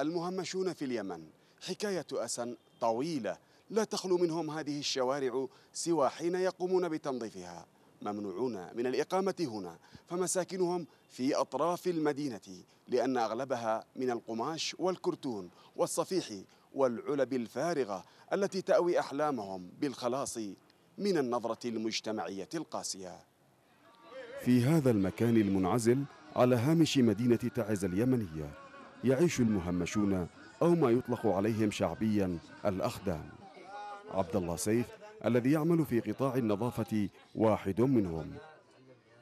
المهمشون في اليمن حكاية أسى طويلة لا تخلو منهم هذه الشوارع سوى حين يقومون بتنظيفها ممنوعون من الإقامة هنا فمساكنهم في أطراف المدينة لأن أغلبها من القماش والكرتون والصفيح والعلب الفارغة التي تأوي أحلامهم بالخلاص من النظرة المجتمعية القاسية في هذا المكان المنعزل على هامش مدينة تعز اليمنية يعيش المهمشون أو ما يطلق عليهم شعبيا الأخدان عبد الله سيف الذي يعمل في قطاع النظافة واحد منهم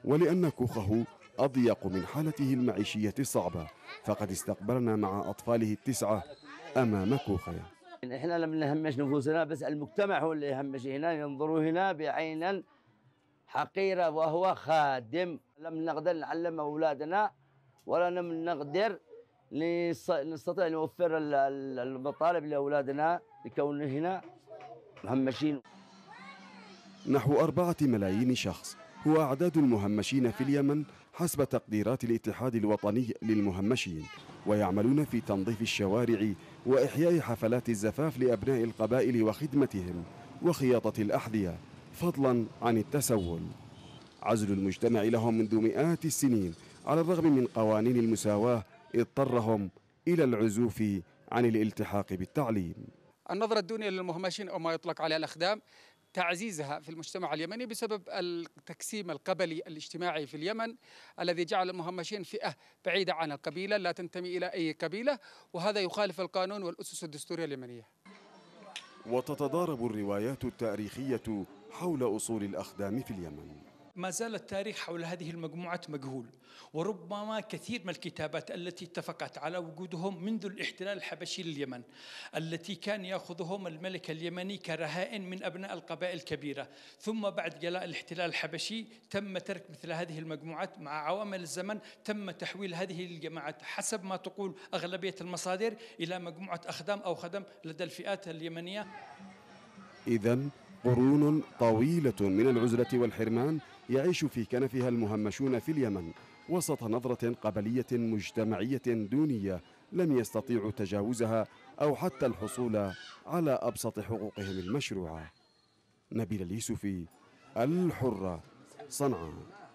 ولأن كوخه أضيق من حالته المعيشية الصعبة فقد استقبلنا مع أطفاله التسعة أمام كوخه احنا لم نهمش نفوسنا بس المجتمع هو اللي يهمش هنا ينظروا هنا بعين حقيرة وهو خادم لم نقدر نعلم أولادنا ولا لم نقدر نستطيع نوفر المطالب لاولادنا لكون هنا مهمشين نحو أربعة ملايين شخص هو أعداد المهمشين في اليمن حسب تقديرات الاتحاد الوطني للمهمشين ويعملون في تنظيف الشوارع وإحياء حفلات الزفاف لأبناء القبائل وخدمتهم وخياطة الأحذية فضلا عن التسول عزل المجتمع لهم منذ مئات السنين على الرغم من قوانين المساواة اضطرهم إلى العزوف عن الالتحاق بالتعليم النظرة الدونية للمهمشين أو ما يطلق عليها الأخدام تعزيزها في المجتمع اليمني بسبب التقسيم القبلي الاجتماعي في اليمن الذي جعل المهمشين فئة بعيدة عن القبيلة لا تنتمي إلى أي قبيلة وهذا يخالف القانون والأسس الدستورية اليمنية وتتضارب الروايات التاريخية حول أصول الأخدام في اليمن ما زال التاريخ حول هذه المجموعة مجهول وربما كثير من الكتابات التي اتفقت على وجودهم منذ الاحتلال الحبشي لليمن التي كان يأخذهم الملك اليمني كرهائن من أبناء القبائل الكبيرة ثم بعد جلاء الاحتلال الحبشي تم ترك مثل هذه المجموعات مع عوامل الزمن تم تحويل هذه الجماعات حسب ما تقول أغلبية المصادر إلى مجموعة أخدام أو خدم لدى الفئات اليمنية إذا قرون طويلة من العزلة والحرمان يعيش في كنفها المهمشون في اليمن وسط نظرة قبلية مجتمعية دونية لم يستطيعوا تجاوزها أو حتى الحصول على أبسط حقوقهم المشروعة نبيل اليوسفي الحرة صنعاء